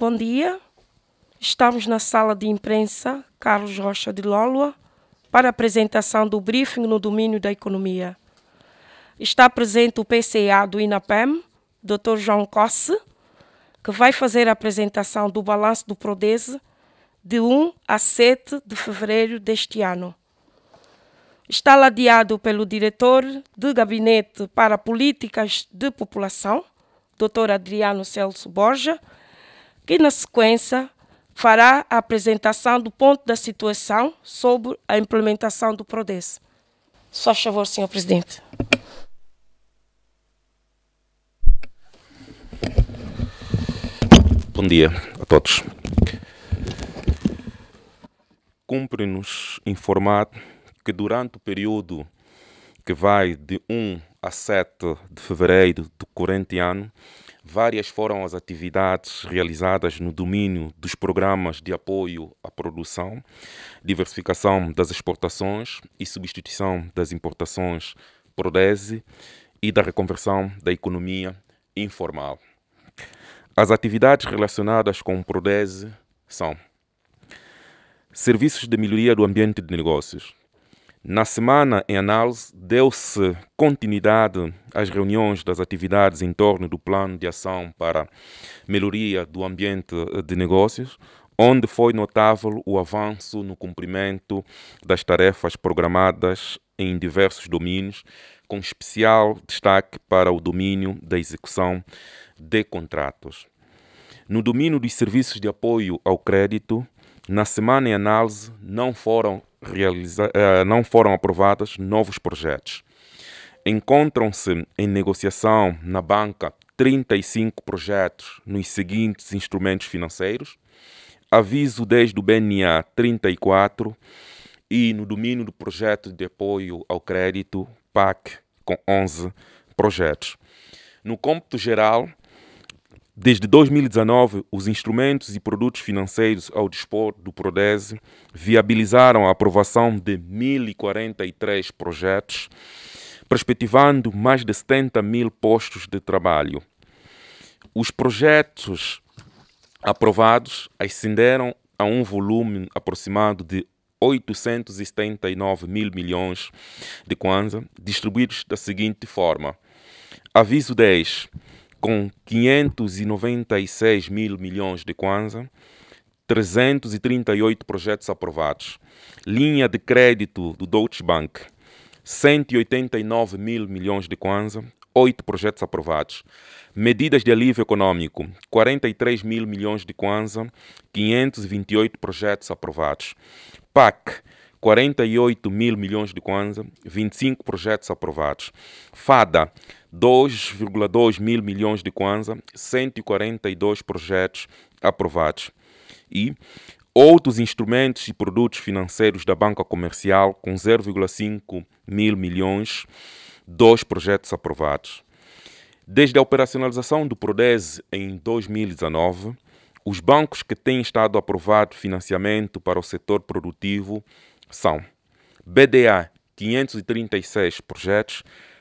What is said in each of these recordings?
Bom dia. Estamos na sala de imprensa Carlos Rocha de Lóloa, para a apresentação do briefing no domínio da economia. Está presente o PCA do INAPEM, Dr. João Cosse, que vai fazer a apresentação do balanço do PRODESE de 1 a 7 de fevereiro deste ano. Está ladeado pelo diretor de gabinete para políticas de população, Dr. Adriano Celso Borja, que, na sequência, fará a apresentação do ponto da situação sobre a implementação do PRODES. Só favor, Sr. Presidente. Bom dia a todos. Cumpre-nos informar que durante o período que vai de 1 a 7 de fevereiro do corrente ano, Várias foram as atividades realizadas no domínio dos programas de apoio à produção, diversificação das exportações e substituição das importações Prodese e da reconversão da economia informal. As atividades relacionadas com o Prodese são serviços de melhoria do ambiente de negócios, na semana em análise, deu-se continuidade às reuniões das atividades em torno do Plano de Ação para Melhoria do Ambiente de Negócios, onde foi notável o avanço no cumprimento das tarefas programadas em diversos domínios, com especial destaque para o domínio da execução de contratos. No domínio dos serviços de apoio ao crédito, na semana em análise, não foram, realiza, eh, não foram aprovados novos projetos. Encontram-se em negociação na banca 35 projetos nos seguintes instrumentos financeiros: aviso 10 do BNA 34 e no domínio do projeto de apoio ao crédito PAC com 11 projetos. No cômputo geral, Desde 2019, os instrumentos e produtos financeiros ao dispor do PRODESE viabilizaram a aprovação de 1.043 projetos, perspectivando mais de 70 mil postos de trabalho. Os projetos aprovados ascenderam a um volume aproximado de 879 mil milhões de kwanza, distribuídos da seguinte forma: Aviso 10 com 596 mil milhões de kwanza, 338 projetos aprovados, linha de crédito do Deutsche Bank, 189 mil milhões de kwanza, 8 projetos aprovados, medidas de alívio econômico, 43 mil milhões de kwanza, 528 projetos aprovados, PAC, 48 mil milhões de kwanza, 25 projetos aprovados. FADA, 2,2 mil milhões de kwanza, 142 projetos aprovados. E outros instrumentos e produtos financeiros da banca comercial, com 0,5 mil milhões, dois projetos aprovados. Desde a operacionalização do PRODES em 2019, os bancos que têm estado aprovado financiamento para o setor produtivo são BDA, 536 projetos,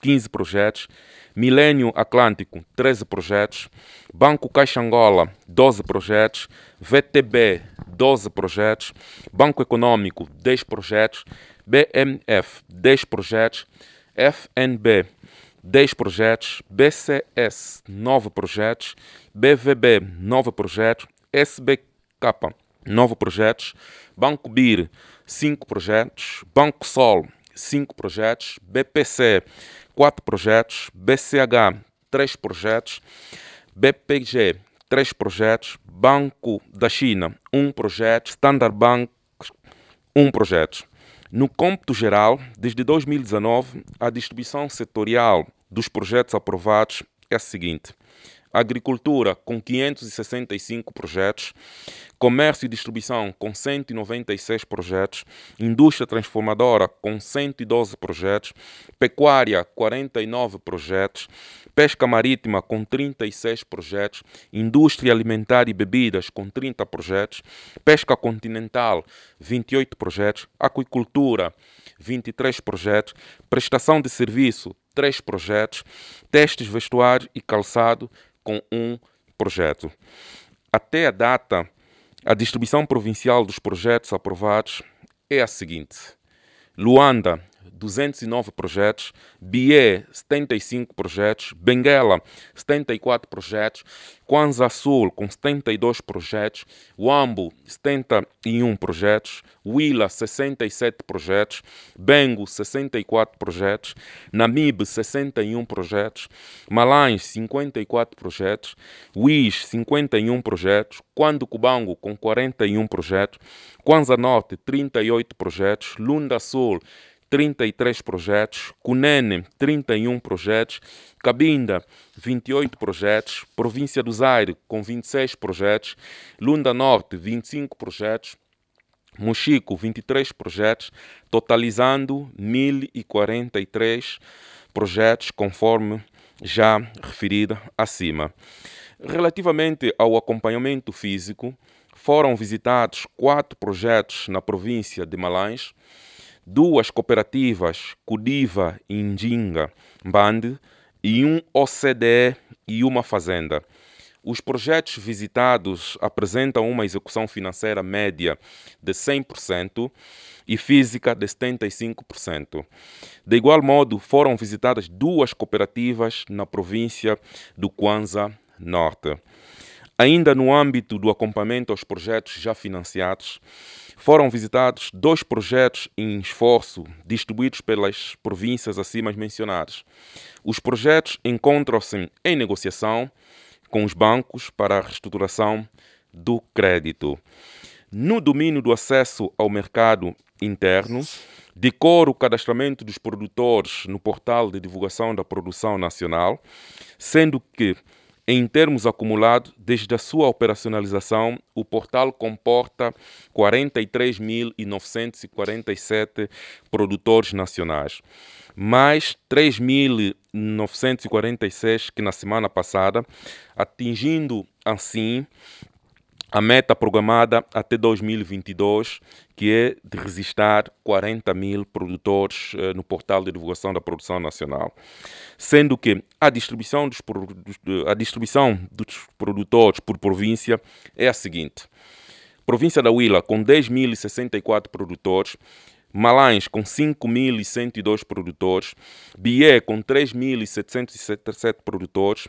15 projetos, Milênio Atlântico, 13 projetos, Banco Caixa Angola, 12 projetos, VTB, 12 projetos, Banco Econômico, 10 projetos, BMF, 10 projetos, FNB, 10 projetos, BCS, 9 projetos, BVB, 9 projetos, SBK, 9 projetos, Banco BIR, 5 projetos, Banco Sol, 5 projetos, BPC, projetos quatro projetos, BCH, três projetos, BPG, três projetos, Banco da China, um projeto, Standard Bank, um projeto. No cômputo geral, desde 2019, a distribuição setorial dos projetos aprovados é a seguinte: agricultura com 565 projetos, comércio e distribuição com 196 projetos, indústria transformadora com 112 projetos, pecuária 49 projetos, pesca marítima com 36 projetos, indústria alimentar e bebidas com 30 projetos, pesca continental 28 projetos, aquicultura 23 projetos, prestação de serviço 3 projetos, testes vestuários e calçado com um projeto. Até a data, a distribuição provincial dos projetos aprovados é a seguinte: Luanda, 209 projetos, Bié 75 projetos, Benguela 74 projetos, Kwanza Sul com 72 projetos, Wambo 71 projetos, Willa 67 projetos, Bengo 64 projetos, Namib 61 projetos, Malães 54 projetos, Wis, 51 projetos, Quando Cubango com 41 projetos, Kwanza Norte 38 projetos, Lunda Sul 33 projetos, Cunene, 31 projetos, Cabinda, 28 projetos, Província do Zaire, com 26 projetos, Lunda Norte, 25 projetos, Mochico, 23 projetos, totalizando 1043 projetos, conforme já referida acima. Relativamente ao acompanhamento físico, foram visitados quatro projetos na província de Malães, duas cooperativas, Cudiva e Indinga, Band, e um OCDE e uma fazenda. Os projetos visitados apresentam uma execução financeira média de 100% e física de 75%. De igual modo, foram visitadas duas cooperativas na província do Kwanza Norte. Ainda no âmbito do acompanhamento aos projetos já financiados, foram visitados dois projetos em esforço distribuídos pelas províncias acima mencionadas. Os projetos encontram-se em negociação com os bancos para a reestruturação do crédito. No domínio do acesso ao mercado interno, decorre o cadastramento dos produtores no portal de divulgação da produção nacional, sendo que em termos acumulados, desde a sua operacionalização, o portal comporta 43.947 produtores nacionais, mais 3.946 que na semana passada, atingindo assim a meta programada até 2022, que é de registrar 40 mil produtores eh, no portal de divulgação da produção nacional. Sendo que a distribuição dos, a distribuição dos produtores por província é a seguinte: província da Huila, com 10.064 produtores, Malães com 5.102 produtores, Bié com 3.777 produtores,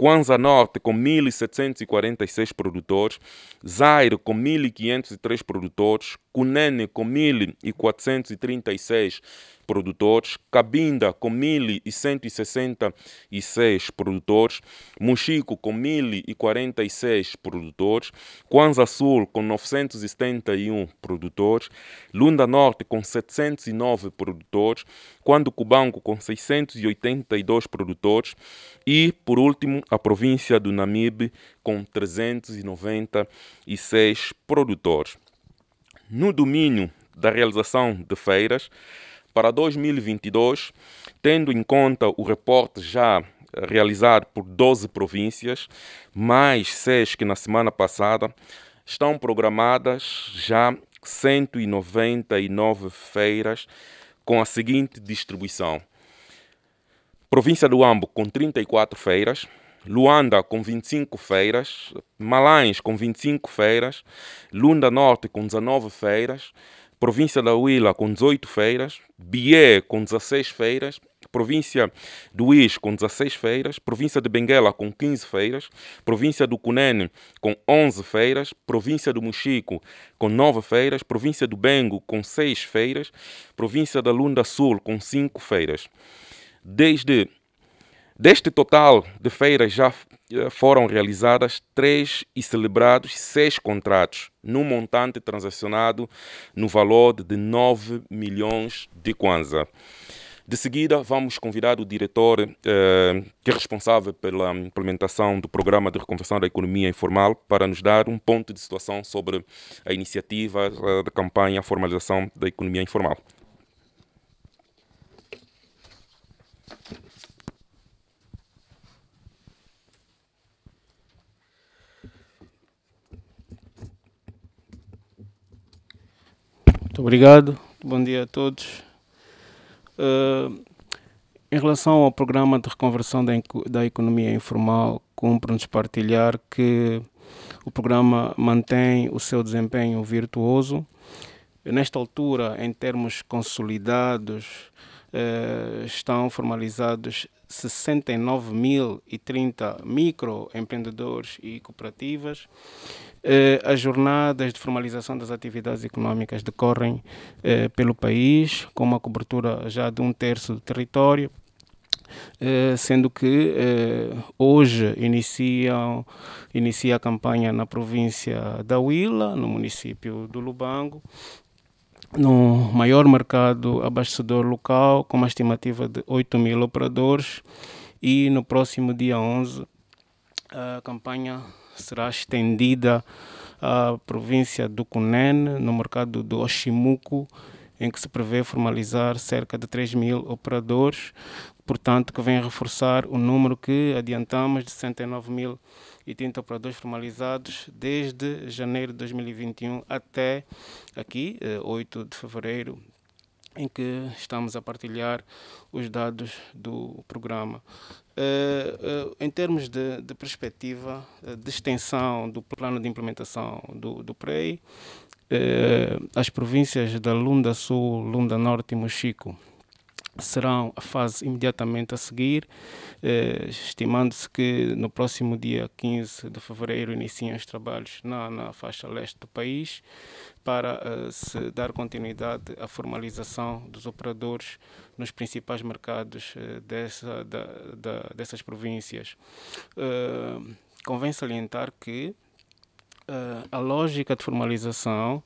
Kwanza Norte com 1.746 produtores, Zaire com 1.503 produtores, Cunene com 1.436 produtores, Cabinda com 1.166 produtores, Mochico com 1.046 produtores, Quanza Sul com 971 produtores, Lunda Norte com 709 produtores, Quando Cubanco com 682 produtores e, por último, a província do Namibe com 396 produtores. No domínio da realização de feiras, para 2022, tendo em conta o reporte já realizado por 12 províncias, mais seis que na semana passada, estão programadas já 199 feiras com a seguinte distribuição: Província do Ambo com 34 feiras, Luanda com 25 feiras, Malães com 25 feiras, Lunda Norte com 19 feiras, província da Huila com 18 feiras, Bié com 16 feiras, província do Is com 16 feiras, província de Benguela com 15 feiras, província do Cunene com 11 feiras, província do Mochico com 9 feiras, província do Bengo com 6 feiras, província da Lunda Sul com 5 feiras. Desde Deste total de feiras já eh, foram realizadas três e celebrados seis contratos, num montante transacionado no valor de 9 milhões de kwanza. De seguida, vamos convidar o diretor eh, que é responsável pela implementação do Programa de Reconversão da Economia Informal para nos dar um ponto de situação sobre a iniciativa eh, da campanha Formalização da Economia Informal. Muito obrigado, bom dia a todos. Uh, em relação ao programa de reconversão da, da economia informal, cumpre-nos partilhar que o programa mantém o seu desempenho virtuoso. Nesta altura, em termos consolidados, uh, estão formalizados 69.030 microempreendedores e cooperativas. Eh, as jornadas de formalização das atividades económicas decorrem eh, pelo país, com uma cobertura já de um terço do território. Eh, sendo que hoje iniciam, inicia a campanha na província da Huila, no município do Lubango, no maior mercado abastecedor local, com uma estimativa de 8 mil operadores, e no próximo dia 11 a campanha será estendida à província do Cunene, no mercado do Oximuco, em que se prevê formalizar cerca de 3 mil operadores, portanto, que vem reforçar o número que adiantamos de 69 mil operadores e 30 operadores formalizados desde janeiro de 2021 até aqui, 8 eh, de fevereiro em que estamos a partilhar os dados do programa. Eh, eh, em termos de, de perspectiva de extensão do plano de implementação do, do PREI, as províncias da Lunda Sul, Lunda Norte e Mochico serão a fase imediatamente a seguir, eh, estimando-se que no próximo dia 15 de fevereiro iniciem os trabalhos na, na faixa leste do país para eh, se dar continuidade à formalização dos operadores nos principais mercados eh, dessa, da, da, dessas províncias. Eh, convém salientar que eh, a lógica de formalização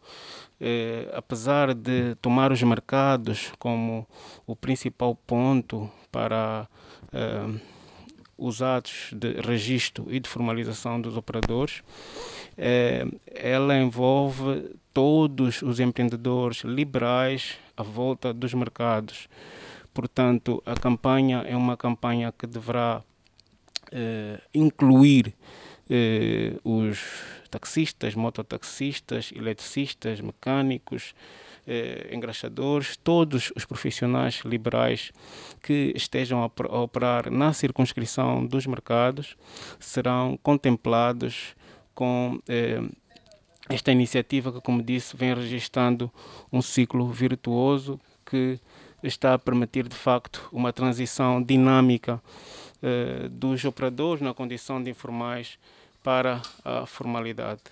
eh, apesar de tomar os mercados como o principal ponto para eh, os atos de registro e de formalização dos operadores, eh, ela envolve todos os empreendedores liberais à volta dos mercados. Portanto, a campanha é uma campanha que deverá incluir os taxistas, mototaxistas, eletricistas, mecânicos, eh, engraxadores, todos os profissionais liberais que estejam a operar na circunscrição dos mercados serão contemplados com eh, esta iniciativa que, como disse, vem registrando um ciclo virtuoso que está a permitir, de facto, uma transição dinâmica eh, dos operadores na condição de informais para a formalidade.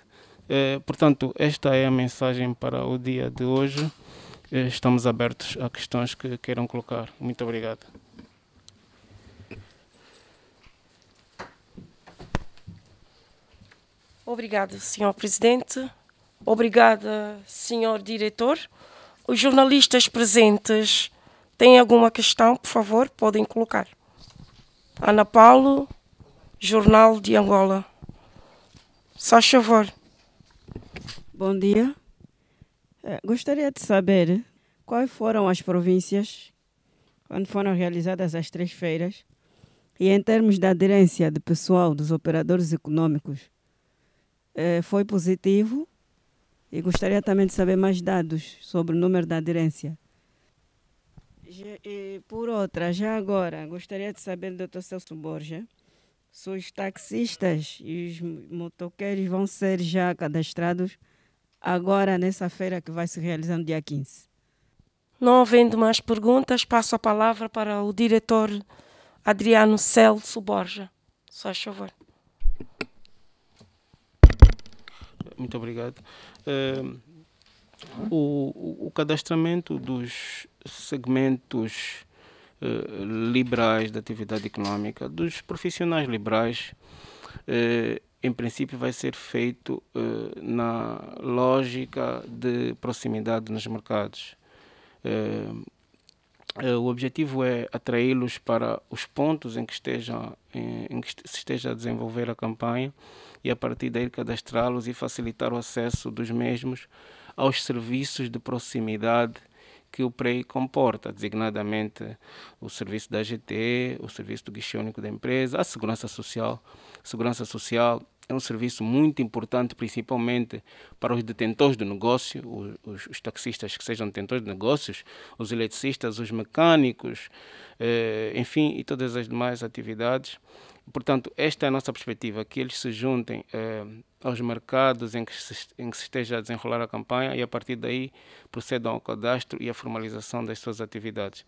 Eh, portanto, esta é a mensagem para o dia de hoje. Eh, estamos abertos a questões que queiram colocar. Muito obrigado. Obrigada, Sr. Presidente. Obrigada, Sr. Diretor. Os jornalistas presentes têm alguma questão, por favor, podem colocar. Ana Paulo, Jornal de Angola. Só favor. Bom dia. Eh, gostaria de saber quais foram as províncias onde foram realizadas as três feiras e em termos da aderência de pessoal dos operadores econômicos, eh, foi positivo e gostaria também de saber mais dados sobre o número da aderência. E por outra, já agora, gostaria de saber Dr. Celso Borges só os taxistas e os motoqueiros vão ser já cadastrados agora nessa feira que vai se realizar no dia 15. Não havendo mais perguntas, passo a palavra para o diretor Adriano Celso Borja. Só a favor. Muito obrigado. Uh, o, o cadastramento dos segmentos eh, liberais da atividade económica dos profissionais liberais, eh, em princípio vai ser feito eh, na lógica de proximidade nos mercados. Eh, eh, o objetivo é atraí-los para os pontos em que, estejam, em, em que se esteja a desenvolver a campanha e a partir daí cadastrá-los e facilitar o acesso dos mesmos aos serviços de proximidade que o PREI comporta, designadamente o serviço da AGT, o serviço do guichê único da empresa, a segurança social. Segurança social é um serviço muito importante, principalmente para os detentores do negócio, os, os taxistas que sejam detentores de negócios, os eletricistas, os mecânicos, eh, enfim, e todas as demais atividades Portanto, esta é a nossa perspectiva, que eles se juntem eh, aos mercados em que, se, em que, se, esteja a desenrolar a campanha e, a partir daí, procedam ao cadastro e à formalização das suas atividades.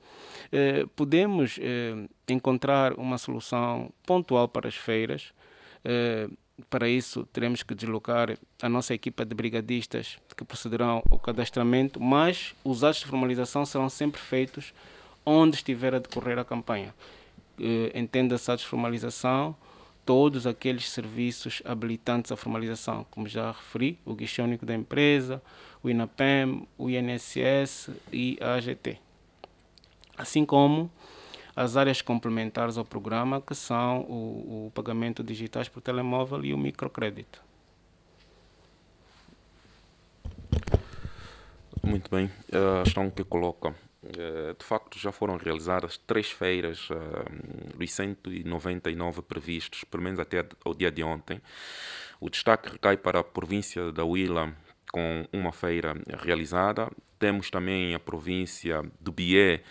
Eh, podemos eh, encontrar uma solução pontual para as feiras. Eh, para isso, teremos que deslocar a nossa equipa de brigadistas que procederão ao cadastramento, mas os atos de formalização serão sempre feitos onde estiver a decorrer a campanha eh, entenda-se a desformalização, todos aqueles serviços habilitantes à formalização, como já referi, o guichê único da empresa, o INAPEM, o INSS e a AGT. Assim como as áreas complementares ao programa, que são o, o pagamento digitais por telemóvel e o microcrédito. Muito bem. Eh, a questão que coloca eh, de facto, já foram realizadas três feiras eh, dos 199 previstos, pelo menos até o dia de ontem. O destaque recai para a província da Huila, com uma feira realizada. Temos também a província do Bié,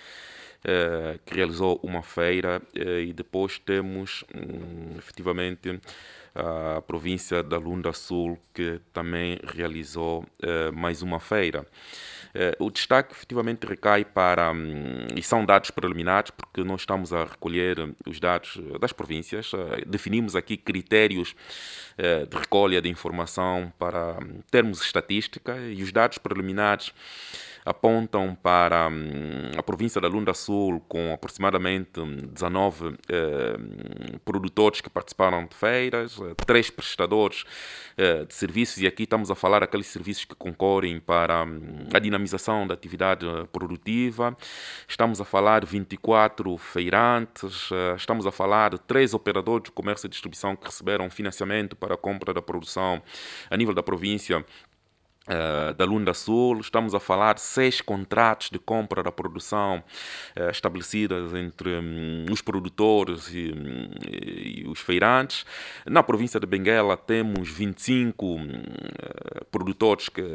eh, que realizou uma feira, e depois temos hum, efetivamente a província da Lunda Sul, que também realizou mais uma feira. Eh, o destaque efetivamente recai para, hum, e são dados preliminares, porque nós estamos a recolher hum, os dados eh, das províncias, eh, definimos aqui critérios de recolha de informação para hum, termos estatística e os dados preliminares apontam para hum, a província da Lunda Sul, com aproximadamente 19 hum, eh, hum, produtores que participaram de feiras, eh, três prestadores eh, de serviços, e aqui estamos a falar aqueles serviços que concorrem para a dinamização da atividade produtiva. Estamos a falar 24 feirantes, estamos a falar de três operadores de comércio e distribuição que receberam financiamento para a compra da produção a nível da província Uh, da Lunda Sul, estamos a falar seis contratos de compra da produção uh, estabelecidas entre um, os produtores hum, e, e, os feirantes. Na província de Benguela temos 25 uh, hum, eh, produtores que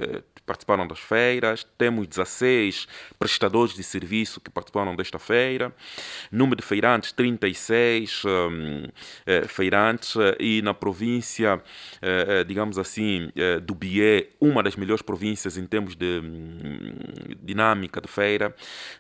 participaram das feiras, temos 16 prestadores de serviço que participaram desta feira, número de feirantes 36 um, feirantes e na província, digamos assim, do Bié, uma das melhores províncias em termos de hum, dinâmica de feira,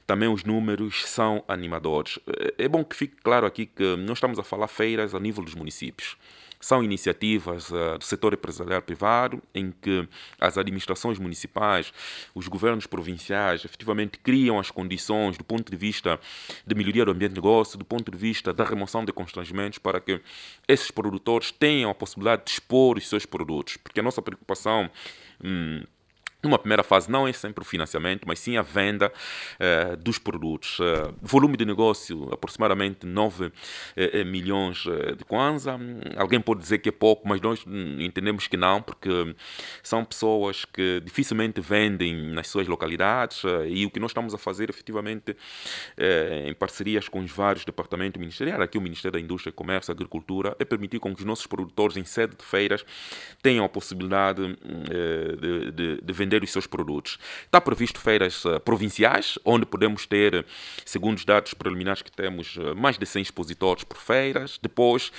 também os números são animadores. É, é bom que fique claro aqui que não estamos a falar feiras a nível dos municípios. São iniciativas uh, do setor empresarial privado em que as administrações municipais, os governos provinciais, efetivamente criam as condições do ponto de vista de melhoria do ambiente de negócio, do ponto de vista da remoção de constrangimentos, para que esses produtores tenham a possibilidade de expor os seus produtos. Porque a nossa preocupação Mm, numa primeira fase, não é sempre o financiamento, mas sim a venda eh, dos produtos. Eh, volume de negócio, aproximadamente 9 eh, milhões eh, de kwanza. Alguém pode dizer que é pouco, mas nós hum, entendemos que não, porque são pessoas que dificilmente vendem nas suas localidades eh, e o que nós estamos a fazer, efetivamente, eh, em parcerias com os vários departamentos ministeriais, aqui o Ministério da Indústria, Comércio e Agricultura, é permitir com que os nossos produtores em sede de feiras tenham a possibilidade hum, de, de, de vender vender os seus produtos. Está previsto feiras eh, provinciais, onde podemos ter, eh, segundo os dados preliminares que temos, eh, mais de 100 expositores por feiras. Depois,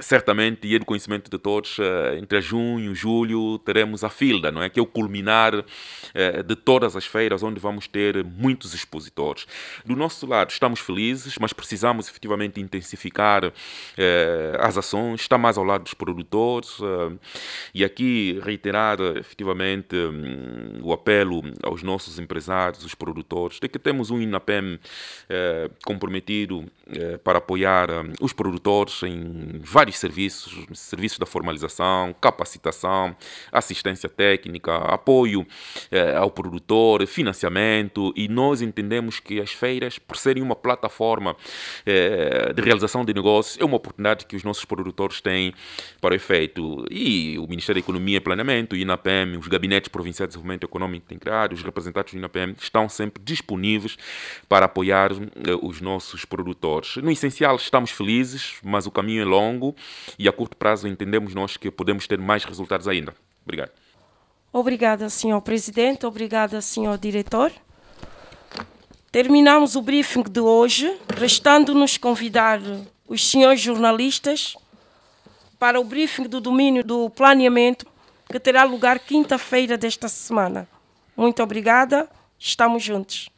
certamente, e é do conhecimento de todos, entre junho e julho teremos a Filda, não é? que é o culminar de todas as feiras, onde vamos ter muitos expositores. Do nosso lado, estamos felizes, mas precisamos efetivamente intensificar as ações, está mais ao lado dos produtores e aqui reiterar efetivamente hum, o apelo aos nossos empresários, os produtores, de que temos um INAPEM eh, comprometido eh, para apoiar eh, os produtores em vários serviços, serviços da formalização, capacitação, assistência técnica, apoio ao produtor, financiamento, e nós entendemos que as feiras, por serem uma plataforma de realização de negócios, é uma oportunidade que os nossos produtores têm para o efeito. E o Ministério da Economia e Planeamento, o INAPEM, os gabinetes provinciais, Ministério do Desenvolvimento Econômico tem criado, os representantes do INAPM, estão sempre disponíveis para apoiar eh, os nossos produtores. No essencial, estamos felizes, mas o caminho é longo e a curto prazo entendemos nós que podemos ter mais resultados ainda. Obrigado. Obrigada, senhor presidente. Obrigada, senhor diretor. Terminamos o briefing de hoje, restando-nos convidar os senhores jornalistas para o briefing do domínio do planeamento que terá lugar quinta-feira desta semana. Muito obrigada, estamos juntos.